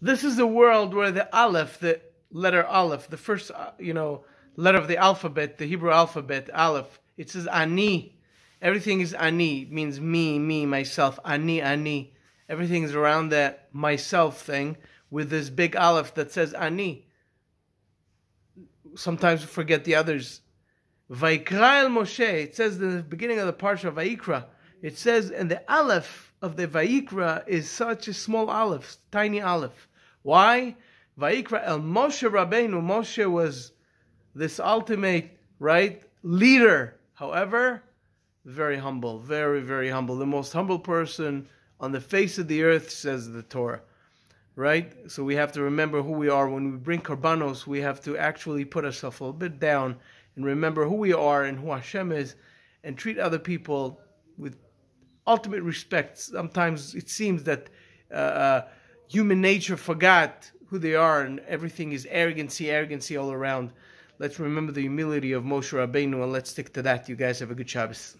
This is a world where the Aleph, the letter Aleph, the first, uh, you know, letter of the alphabet, the Hebrew alphabet, Aleph, it says Ani. Everything is Ani. It means me, me, myself. Ani, Ani. Everything is around that myself thing with this big Aleph that says Ani. Sometimes we forget the others. Vaikra el Moshe, it says in the beginning of the parsha, Vaikra, it says, and the aleph of the Vaikra is such a small aleph, tiny aleph. Why? Vaikra El Moshe Rabbeinu. Moshe was this ultimate, right, leader. However, very humble, very, very humble. The most humble person on the face of the earth, says the Torah. Right? So we have to remember who we are. When we bring karbanos, we have to actually put ourselves a little bit down and remember who we are and who Hashem is and treat other people with ultimate respect. Sometimes it seems that uh, uh, human nature forgot who they are and everything is arrogancy, arrogancy all around. Let's remember the humility of Moshe Rabbeinu and let's stick to that. You guys have a good Shabbos.